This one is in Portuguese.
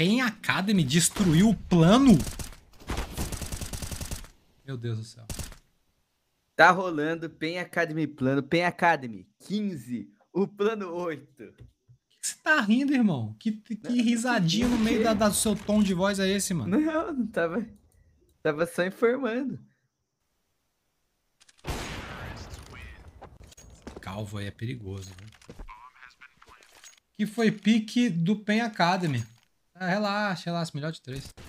Pen Academy destruiu o plano? Meu Deus do céu. Tá rolando Pen Academy plano. Pen Academy 15, o plano 8. Você tá rindo, irmão? Que, que não, risadinha no meio da, da, do seu tom de voz é esse, mano? Não, não tava. Tava só informando. Calvo aí é perigoso, né? Que foi pique do Pen Academy. Ah, relaxa, relaxa. Melhor de três.